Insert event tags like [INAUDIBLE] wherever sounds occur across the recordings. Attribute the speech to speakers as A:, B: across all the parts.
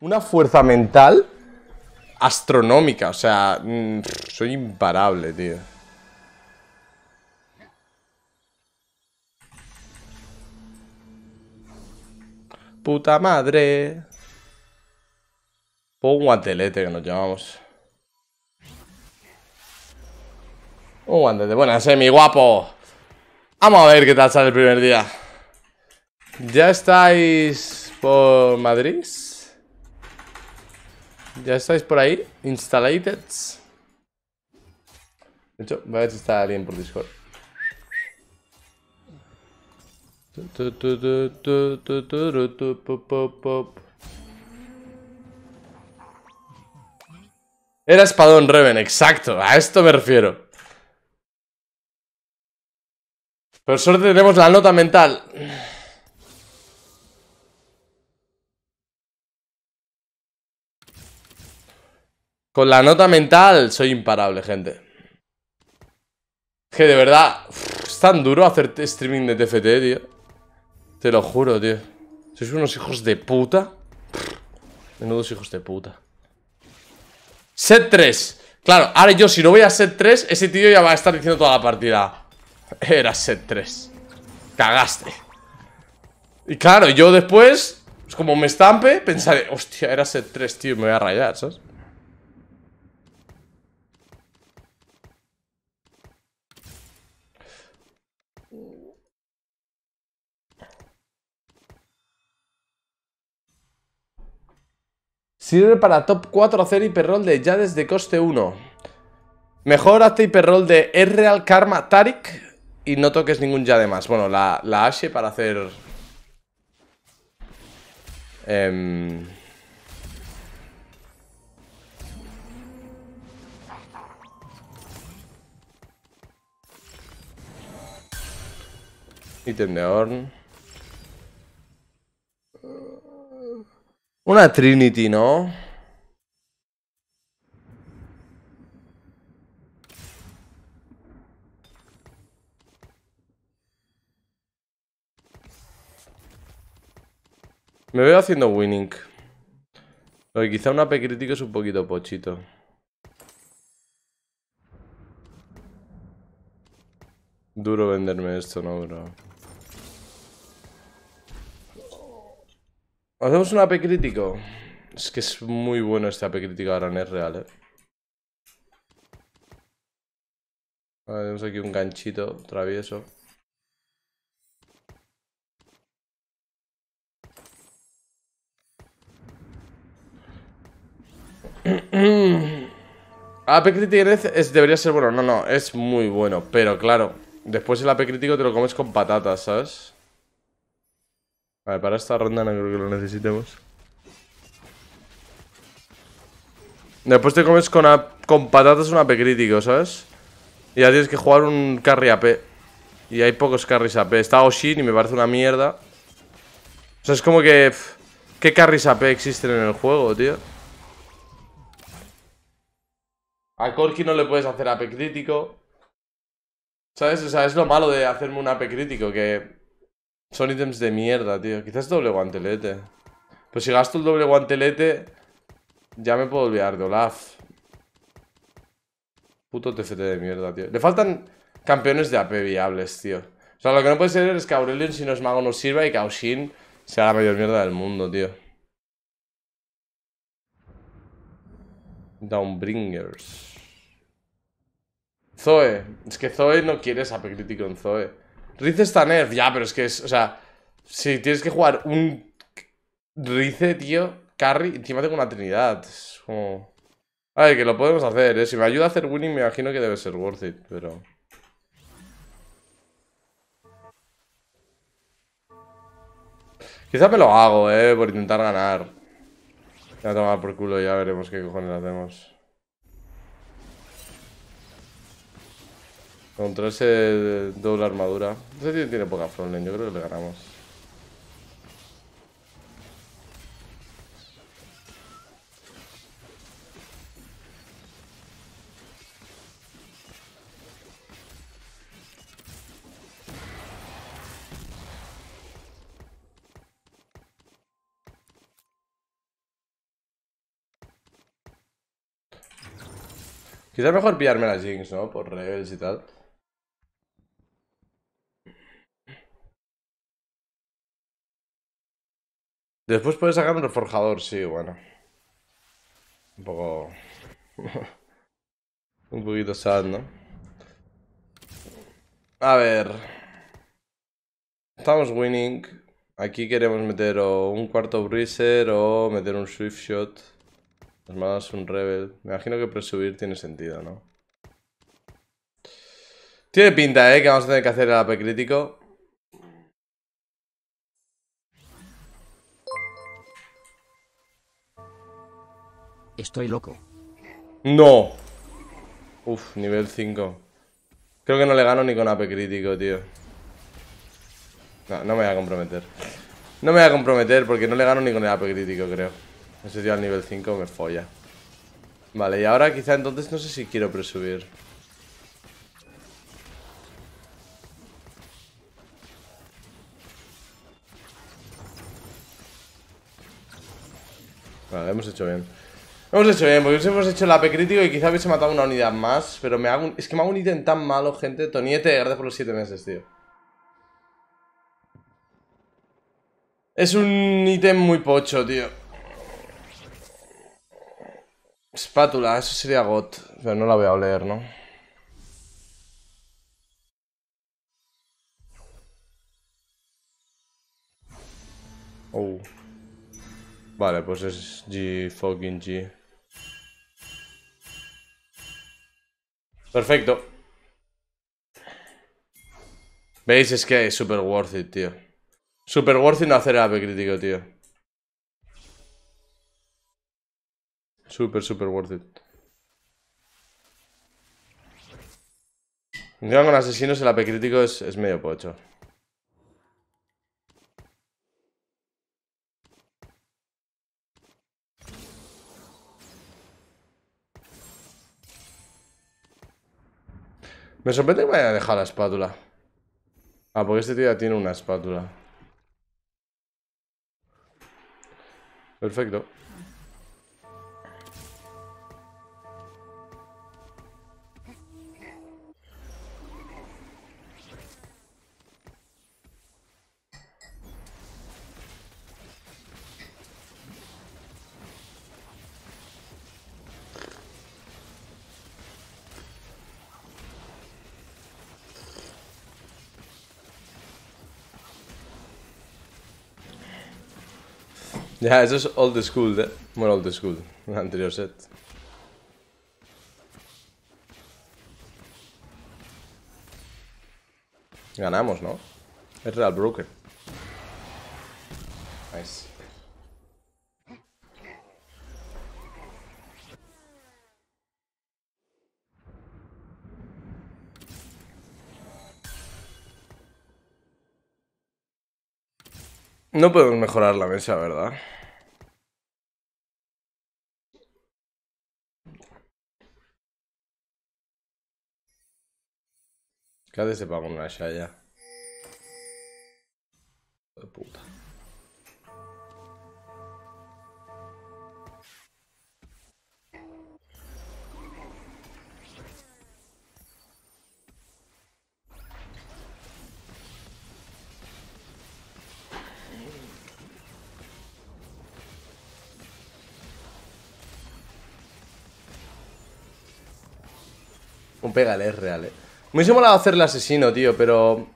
A: una fuerza mental astronómica. O sea, mm, soy imparable, tío. Puta madre. Pongo un guantelete que nos llamamos. Un guantelete. Buenas, eh, mi guapo. Vamos a ver qué tal sale el primer día. ¿Ya estáis por Madrid? ¿Ya estáis por ahí? Installated. De hecho, voy a ver si está alguien por Discord. Era espadón Reven, exacto, a esto me refiero. Por suerte tenemos la nota mental. Con la nota mental soy imparable, gente. que de verdad, es tan duro hacer streaming de TFT, tío. Te lo juro, tío. Sois unos hijos de puta. Menudos hijos de puta. Set 3. Claro, ahora yo si no voy a set 3, ese tío ya va a estar diciendo toda la partida. Era set 3. Cagaste. Y claro, yo después, pues como me estampe, pensaré, hostia, era set 3, tío, me voy a rayar, ¿sabes? Sirve para top 4 hacer hiperroll de ya desde coste 1. Mejor hazte hiperroll de Real Karma Tarik y no toques ningún ya más. Bueno, la, la Ashe para hacer... y em, de horn. Una Trinity, ¿no? Me veo haciendo winning. Lo que quizá un AP crítico es un poquito pochito. Duro venderme esto, ¿no, bro? Hacemos un AP crítico. Es que es muy bueno este AP crítico ahora en es real, eh. tenemos aquí un ganchito travieso. AP [CLEARS THROAT] crítico es, debería ser bueno. No, no, es muy bueno. Pero claro, después el AP crítico te lo comes con patatas, ¿sabes? Vale, para esta ronda no creo que lo necesitemos. Después te comes con, con patatas un AP crítico, ¿sabes? Y ya tienes que jugar un carry AP. Y hay pocos carries AP. Está Oshin y me parece una mierda. O sea, es como que... ¿Qué carries AP existen en el juego, tío? A Corki no le puedes hacer AP crítico. ¿Sabes? O sea, es lo malo de hacerme un AP crítico, que son ítems de mierda, tío. Quizás doble guantelete. Pues si gasto el doble guantelete, ya me puedo olvidar de Olaf. Puto TFT de mierda, tío. Le faltan campeones de AP viables, tío. O sea, lo que no puede ser es que Aurelion, si no es mago, no sirva y que sea la mayor mierda del mundo, tío. Downbringers. Zoe. Es que Zoe no quiere AP crítico en Zoe. Rice está nerf, ya, pero es que es, o sea, si tienes que jugar un Rice, tío, carry, encima tengo una trinidad. Ay, que lo podemos hacer, ¿eh? Si me ayuda a hacer winning, me imagino que debe ser worth it, pero... Quizá me lo hago, eh, por intentar ganar. Ya tomar por culo, ya veremos qué cojones hacemos. Contra ese doble armadura. Ese tiene, tiene poca frontline, yo creo que le ganamos. Quizás mejor pillarme las Jinx, ¿no? Por Rebels y tal. Después puedes sacar un reforjador, sí, bueno. Un poco... [LAUGHS] un poquito sad, ¿no? A ver... Estamos winning. Aquí queremos meter o un cuarto bruiser o meter un swift shot. Armadas, un rebel. Me imagino que presubir tiene sentido, ¿no? Tiene pinta, ¿eh? Que vamos a tener que hacer el AP crítico. Estoy loco. No. Uf, nivel 5. Creo que no le gano ni con AP crítico, tío. No, no me voy a comprometer. No me voy a comprometer porque no le gano ni con el AP crítico, creo. Ese tío al nivel 5 me folla. Vale, y ahora quizá entonces no sé si quiero presubir. Vale, hemos hecho bien. Hemos hecho bien, porque hemos hecho el AP crítico y quizá hubiese matado una unidad más, pero me hago es que me hago un ítem tan malo, gente. Toniete, gracias por los 7 meses, tío. Es un ítem muy pocho, tío. Espátula, eso sería GOT, pero no la voy a oler, ¿no? Oh. Vale, pues es G fucking G. Perfecto. ¿Veis? Es que es super worth it, tío. Super worth it no hacer AP crítico, tío. Super, super worth it. Encima con asesinos el AP crítico es medio pocho. Me sorprende que me haya dejado la espátula. Ah, porque este tío ya tiene una espátula. Perfecto. Ya, eso es old school, de... More old school, el anterior set. Ganamos, ¿no? Es Real Broker. Nice. No podemos mejorar la mesa, ¿verdad? Cada se paga una shaya. De puta. Un pégale real, eh. Me hubiese molado hacer asesino, tío, pero...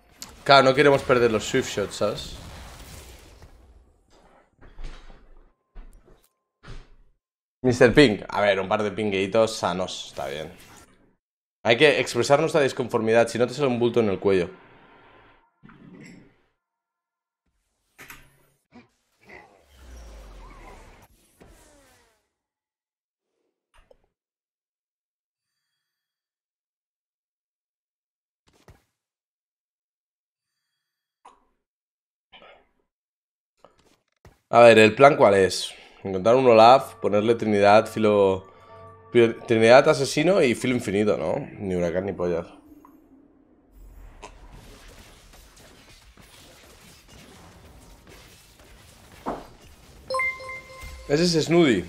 A: Claro, no queremos perder los swift shots, ¿sabes? Mr. Pink, a ver, un par de pingueitos sanos, está bien. Hay que expresar nuestra disconformidad, si no te sale un bulto en el cuello. A ver, ¿el plan cuál es? Encontrar un Olaf, ponerle Trinidad, Filo... Trinidad, Asesino y Filo Infinito, ¿no? Ni Huracán ni Pollas. Ese es Snoody.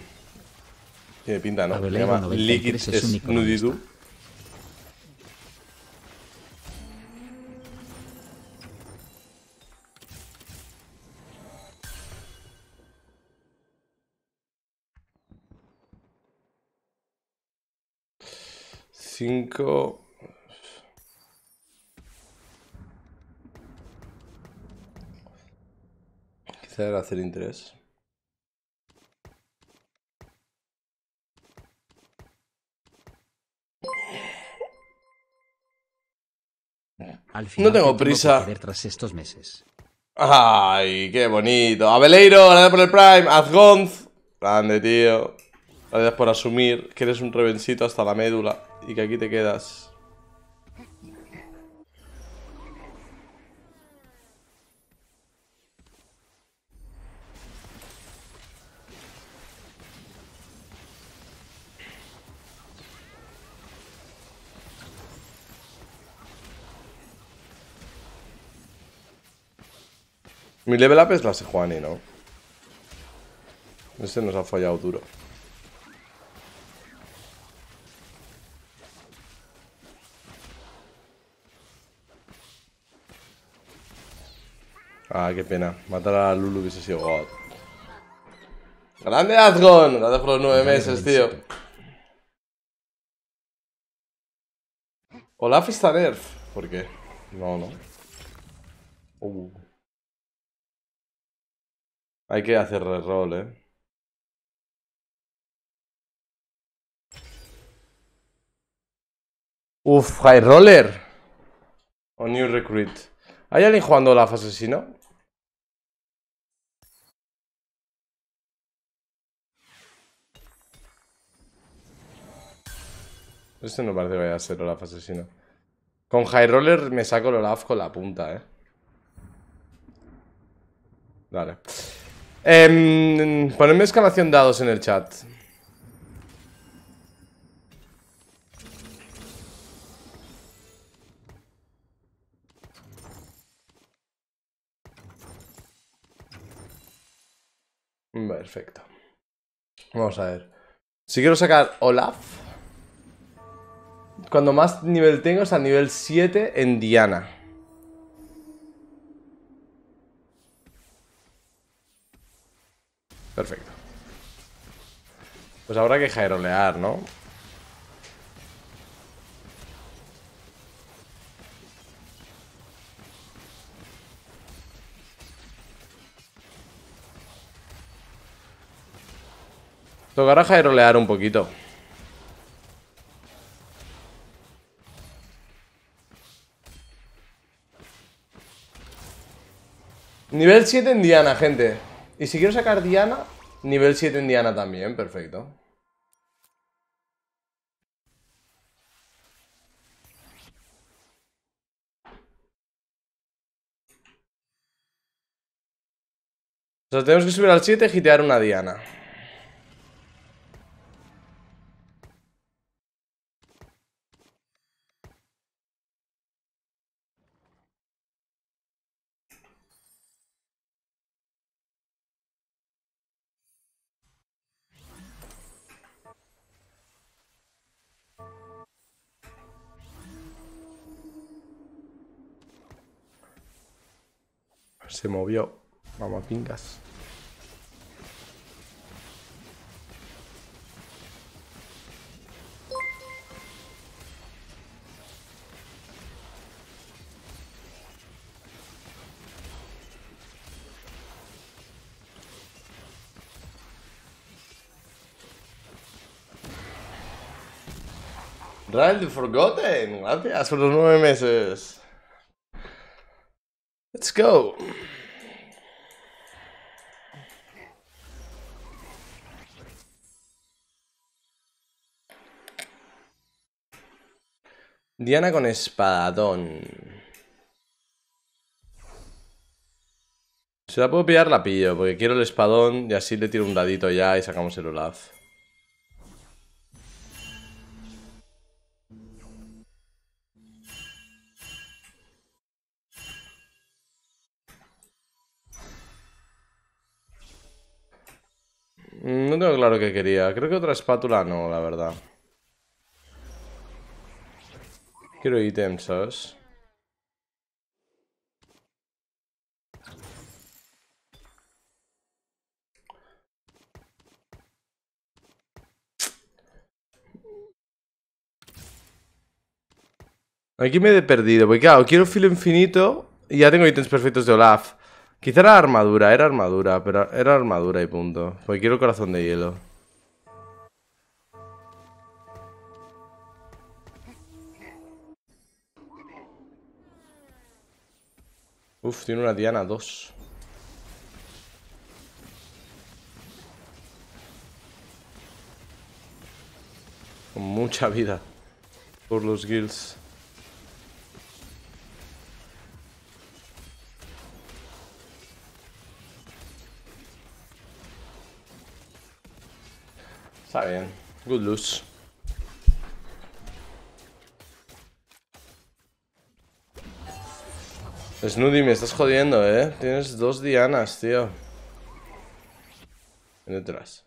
A: Tiene pinta, ¿no? Se llama Liquid 5. Quizá era hacer interés. Al final, no tengo prisa. tras estos meses. Ay, qué bonito. Abeleiro, gracias por el Prime. Azgonz. Grande, tío. Gracias por asumir que eres un revencito hasta la médula y que aquí te quedas. Mi level up es la Sejuani, ¿no? Ese nos ha fallado duro. Ah, qué pena. Matar a Lulu hubiese sido god. ¡Grande Azgon! Gracias por los nueve meses, tío. Olaf está nerf. ¿Por qué? No, no. Uh. Hay que hacer reroll, eh. Uf, High Roller. O New Recruit. ¿Hay alguien jugando Olaf asesino? Este no parece que vaya a ser Olaf asesino. Con High Roller me saco el Olaf con la punta, ¿eh? Dale Eh, em, ponedme dados en el chat. Perfecto. Vamos a ver. Si quiero sacar Olaf... Cuando más nivel tengo es a nivel 7 en Diana. Perfecto. Pues habrá que jairolear, ¿no? Tocará jairolear un poquito. Nivel 7 en Diana, gente. Y si quiero sacar Diana, nivel 7 en Diana también, perfecto. O sea, tenemos que subir al 7 y gitear una Diana. Se movió. Vamos, pingas. Rally Forgotten, gracias por los nueve meses go. Diana con espadón. Se la puedo pillar, la pillo, porque quiero el espadón y así le tiro un dadito ya y sacamos el Olaf. Mm, no tengo claro qué quería. Creo que otra espátula no, la verdad. Quiero ítems, ¿sabes? Aquí me he perdido, porque claro, quiero filo infinito y ya tengo ítems perfectos de Olaf. Quizá era armadura, era armadura, pero era armadura y punto. Porque quiero corazón de hielo. Uf, tiene una diana 2. Con mucha vida. Por los guilds. Está bien. Good loose. Snoody, me estás jodiendo, ¿eh? Tienes dos dianas, tío. detrás.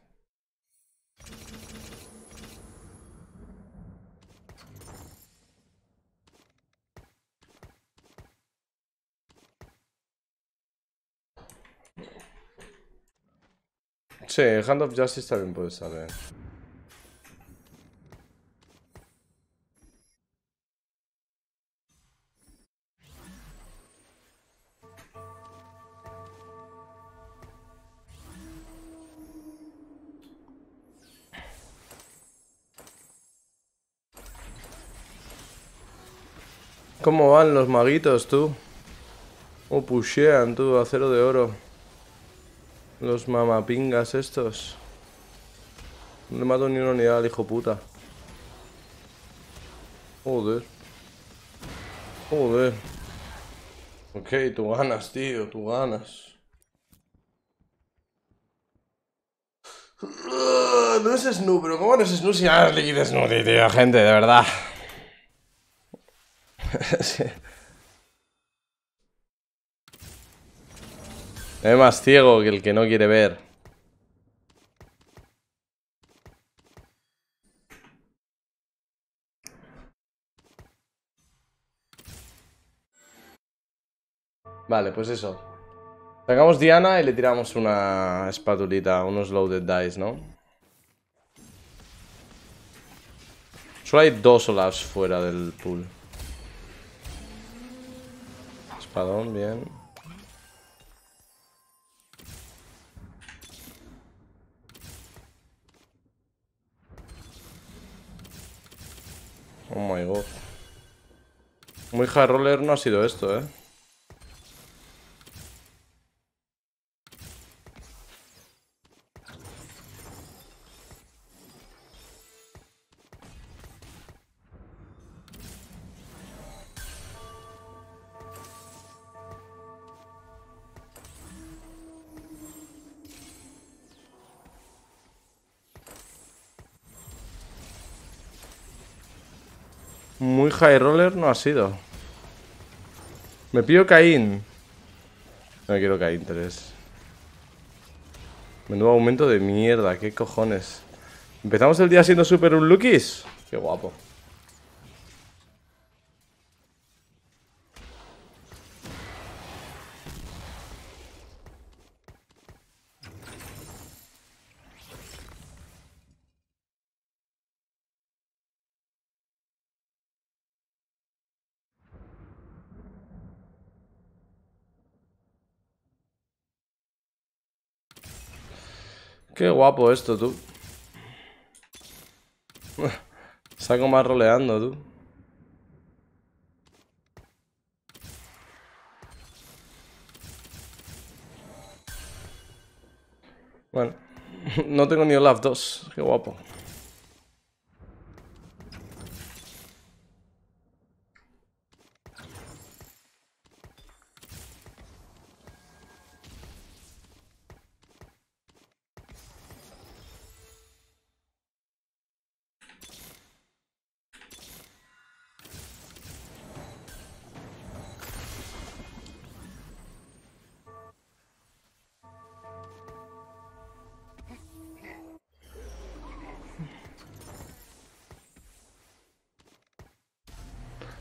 A: Sí, Hand of Justice también puede saber ¿Cómo van los maguitos, tú? ¿O oh, pushean, tú? Acero de oro. Los mamapingas estos. No le mato ni una unidad al hijo puta. Joder. Joder. Ok, tú ganas, tío, tú ganas. No es Snu, pero ¿cómo no es Snu si ahora líquido Snu, tío, gente, de verdad? Es más ciego que el que no quiere ver. Vale, pues eso. Sacamos Diana y le tiramos una espatulita, unos loaded dice, ¿no? Solo hay dos olas fuera del pool. Espadón, bien. Oh my god. Muy hard roller no ha sido esto, eh. high roller no ha sido. Me pido Caín. No quiero Caín 3. Menudo aumento de mierda, qué cojones. Empezamos el día siendo super unluckys. Qué guapo. Qué guapo esto, tú. [LAUGHS] Saco más roleando, tú. Bueno, [LAUGHS] no tengo ni Olaf 2. Qué guapo.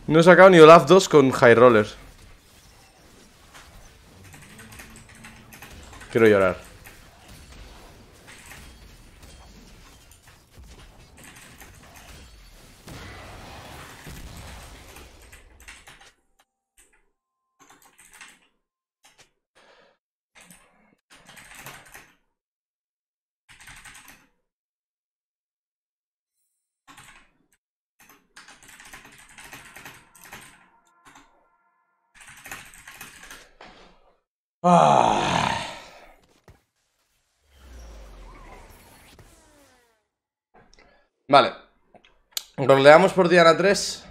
A: No he sacado ni Olaf 2 con High Rollers. Quiero llorar. Roleamos por Diana 3.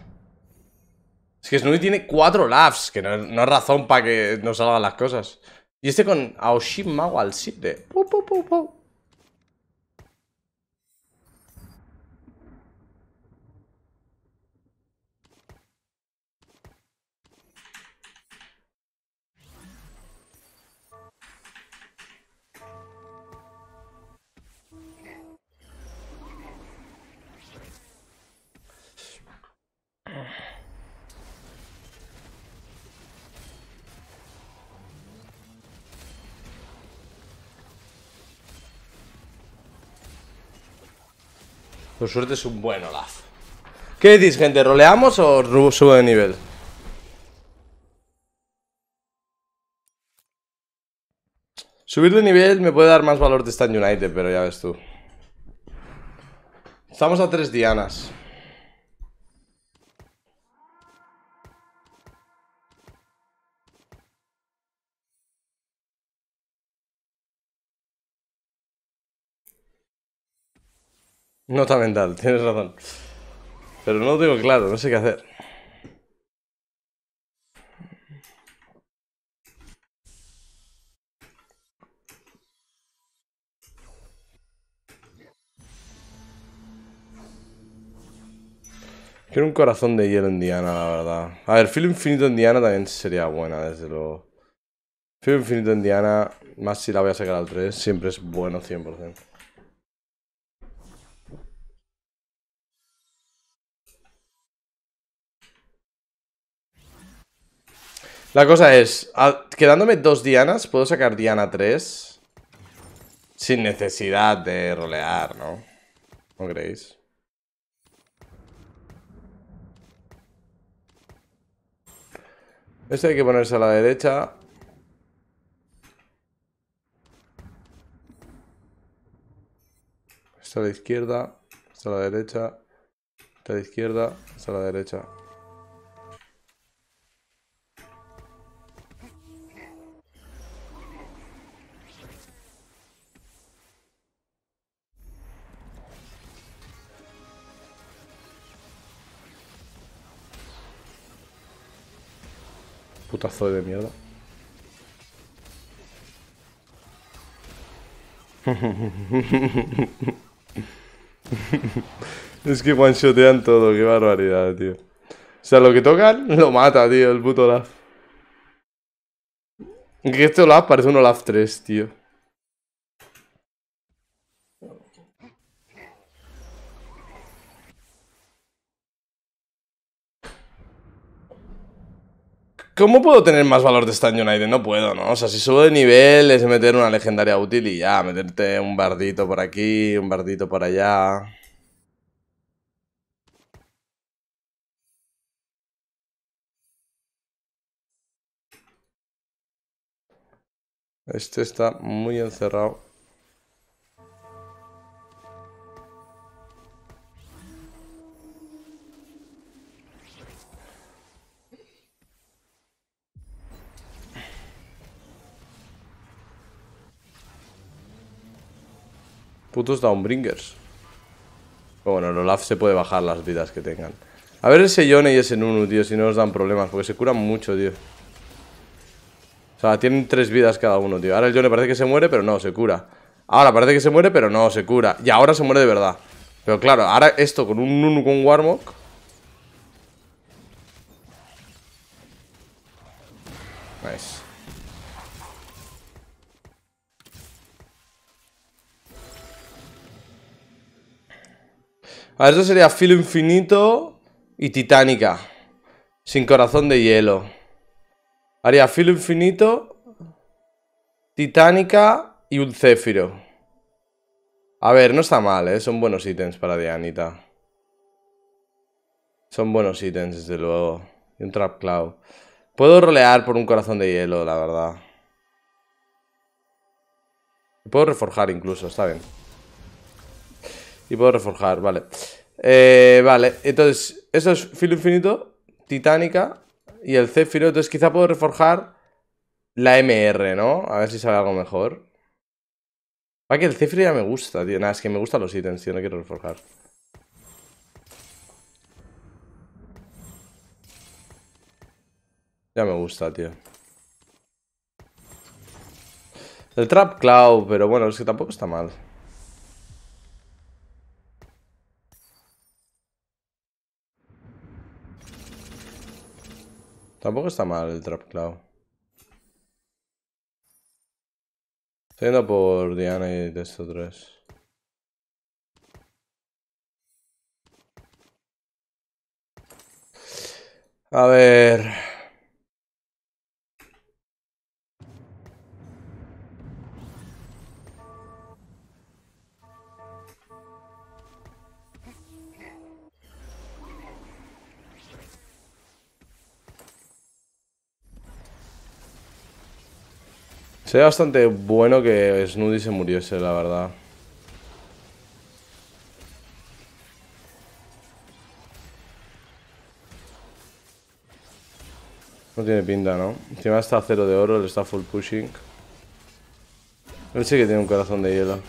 A: Es que Snoopy tiene 4 laughs que no, es razón para que no salgan las cosas. Y este con Mau al 7. pum pum pum Por suerte es un buen Olaf. ¿Qué decís, gente? ¿Roleamos o subo de nivel? Subir de nivel me puede dar más valor de Stan United, pero ya ves tú. Estamos a tres dianas. Nota mental, [LAUGHS] tienes razón. Pero no lo tengo claro, no sé qué hacer. Quiero un corazón de hielo en Diana, la verdad. A ver, filo infinito en Diana también sería buena, desde luego. Filo infinito en Diana, más si la voy a sacar al 3, siempre es bueno 100%. La cosa es, quedándome dos dianas, puedo sacar diana 3 sin necesidad de rolear, ¿no? ¿No creéis? Este hay que ponerse a la derecha. Esta a la izquierda, esta a la derecha, esta a la izquierda, esta a la derecha. putazo de mierda. [LAUGHS] es que one-shotean todo, qué barbaridad, tío. O sea, lo que tocan [LAUGHS] lo mata, tío, el puto Olaf. Que este Olaf parece un Olaf 3, tío. ¿Cómo puedo tener más valor de Stan United? No puedo, ¿no? O sea, si subo de nivel es meter una legendaria útil y ya, meterte un bardito por aquí, un bardito por allá. Este está muy encerrado. putos downbringers. Pero bueno, el Olaf se puede bajar las vidas que tengan. A ver ese Yone y ese Nunu, tío, si no nos dan problemas, porque se curan mucho, tío. O sea, tienen tres vidas cada uno, tío. Ahora el Yone parece que se muere, pero no, se cura. Ahora parece que se muere, pero no, se cura. Y ahora se muere de verdad. Pero claro, ahora esto con un Nunu con Warmog... A ver, eso sería Filo Infinito y Titánica. Sin corazón de hielo. Haría Filo Infinito, Titánica y un Céfiro. A ver, no está mal, ¿eh? Son buenos ítems para Dianita. Son buenos ítems, desde luego. Y un Trap Cloud. Puedo rolear por un corazón de hielo, la verdad. Puedo reforjar incluso, está bien. Y puedo reforjar, vale. Eh, vale, entonces, eso es filo infinito, titánica y el céfiro. Entonces quizá puedo reforjar la MR, ¿no? A ver si sale algo mejor. Va que el céfiro ya me gusta, tío. Nada, es que me gustan los ítems, tío. No quiero reforjar. Ya me gusta, tío. El Trap Cloud, pero bueno, es que tampoco está mal. Tampoco está mal el Trap Cloud. Estoy yendo por Diana y de estos tres. A ver... Sería bastante bueno que Snoody se muriese, la verdad. No tiene pinta, ¿no? Encima está a cero de oro, le está full pushing. Él sí que tiene un corazón de hielo.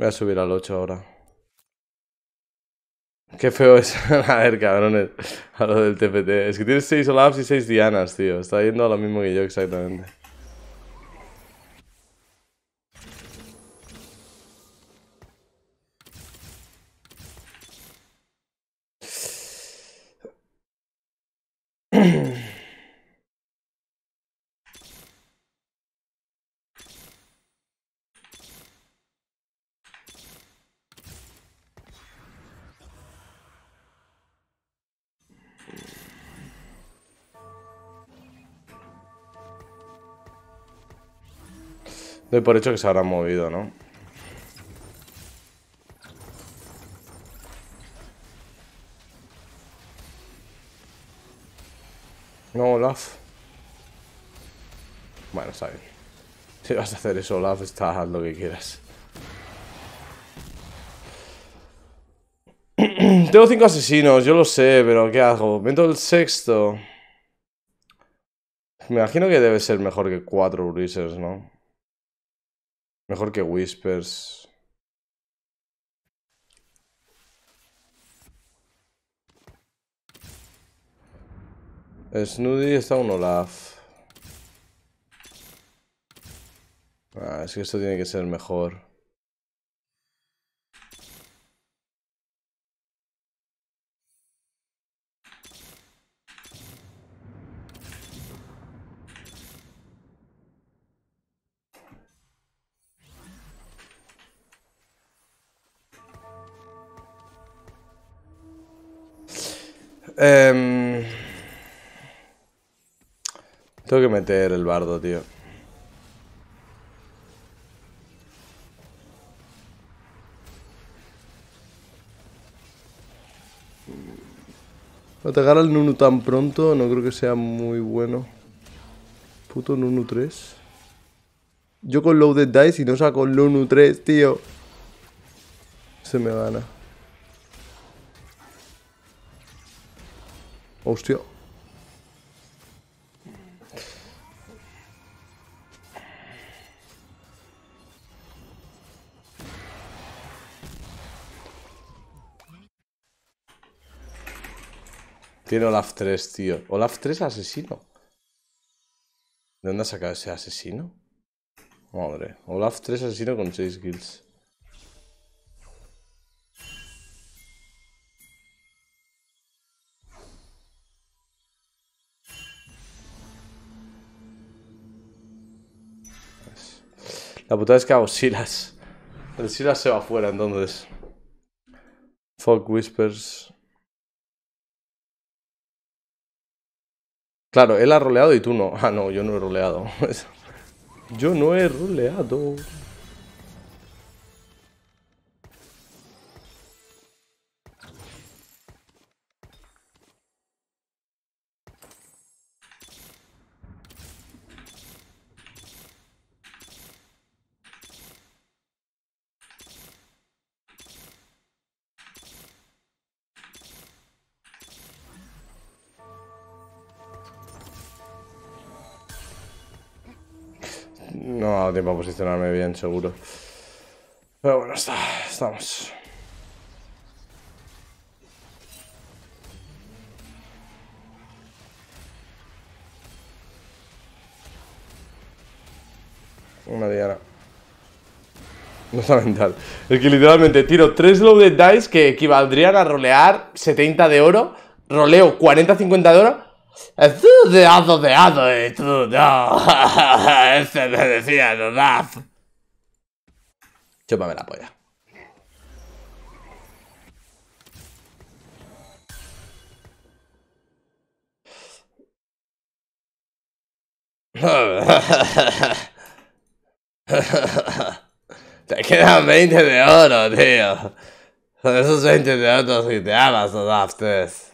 A: Voy a subir al 8 ahora. Qué feo es. [LAUGHS] a ver, cabrones. A lo del TPT. Es que tienes 6 Olafs y 6 Dianas, tío. Está yendo a lo mismo que yo exactamente. [CLEARS THROAT] Doy por hecho que se habrán movido, ¿no? No, Olaf. Bueno, está bien. Si vas a hacer eso, Olaf, está haz lo que quieras. [CLEARS THROAT] Tengo cinco asesinos, yo lo sé, pero ¿qué hago? Vento el sexto. Me imagino que debe ser mejor que cuatro bruisers, ¿no? Mejor que Whispers. Snoody está un Olaf. Ah, es que esto tiene que ser mejor. Tengo que meter el bardo, tío. Atacar al Nunu tan pronto no creo que sea muy bueno. Puto Nunu 3. Yo con Loaded Dice y no saco el Nunu 3, tío. Se me gana. Hostia. Tiene Olaf 3, tío. Olaf 3 asesino. ¿De dónde ha sacado ese asesino? Madre. Olaf 3 asesino con 6 kills. La putada es que hago Silas. El Silas se va afuera entonces. Fog Whispers. Claro, él ha roleado y tú no. Ah, no, yo no he roleado. [LAUGHS] yo no he roleado. No ha dado tiempo a posicionarme bien, seguro. Pero bueno, está, estamos. Una diana. No está mental. Es que literalmente tiro 3 loaded dice que equivaldrían a rolear 70 de oro, roleo 40-50 de oro Estudiado de hado y tú no. [LAUGHS] Ese me decía Donaf. Chúpame la polla. [LAUGHS] te quedan 20 de oro, tío. esos 20 de oro si te amas Donaf 3.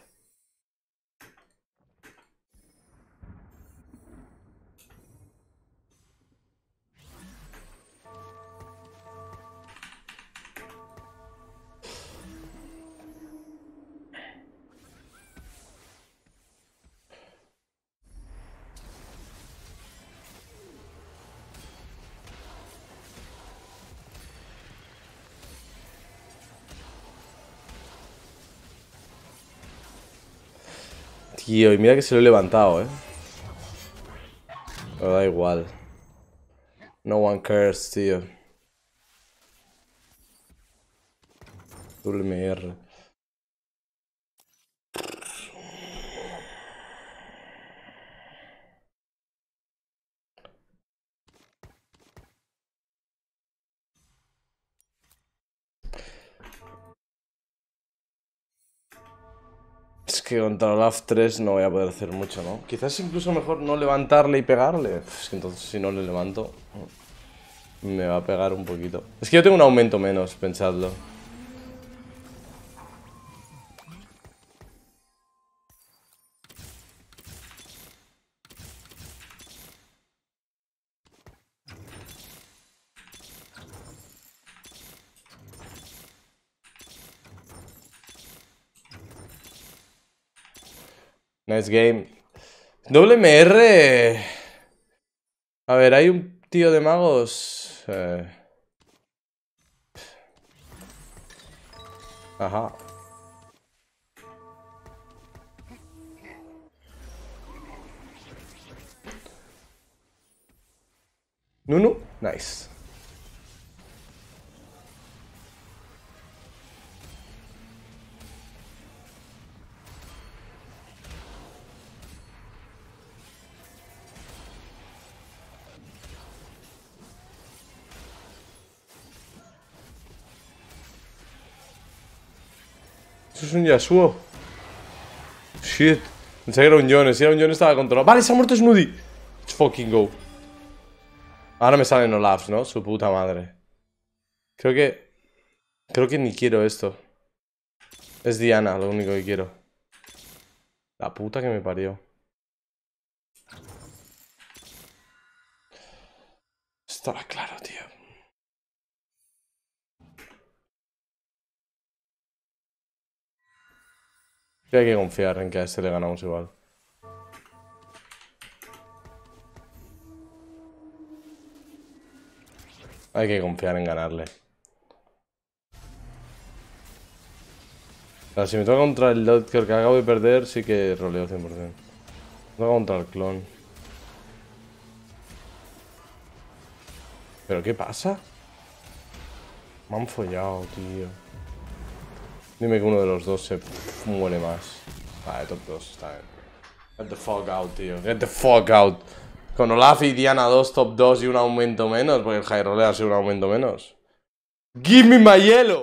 A: Tío, y mira que se lo he levantado, ¿eh? Pero da igual. No one cares, tío. WMR. Contra contra Olaf 3 no voy a poder hacer mucho, ¿no? Quizás incluso mejor no levantarle y pegarle. Es que entonces si no le levanto, me va a pegar un poquito. Es que yo tengo un aumento menos, pensadlo. Nice game. WMR. Eh, a ver, hay un tío de magos. Eh, ajá. Nunu, nice. es un Yasuo. Shit. Pensé que era un Jones. Si era un Jones estaba controlado. Vale, se ha muerto Snoody. Let's fucking go. Ahora me salen Olafs, ¿no? Su puta madre. Creo que... Creo que ni quiero esto. Es Diana, lo único que quiero. La puta que me parió. Está la clave. hay que confiar en que a este le ganamos igual. Hay que confiar en ganarle. si me toca contra el Lodker que acabo de perder, sí que roleo 100%. Me toca contra el clon. ¿Pero qué pasa? Me han follado, tío. Dime que uno de los dos se muere más. Vale, top 2 está bien. Get the fuck out, tío. Get the fuck out. Con Olaf y Diana 2, top 2 y un aumento menos, porque el Hyrule ha sido un aumento menos. Give me my yellow.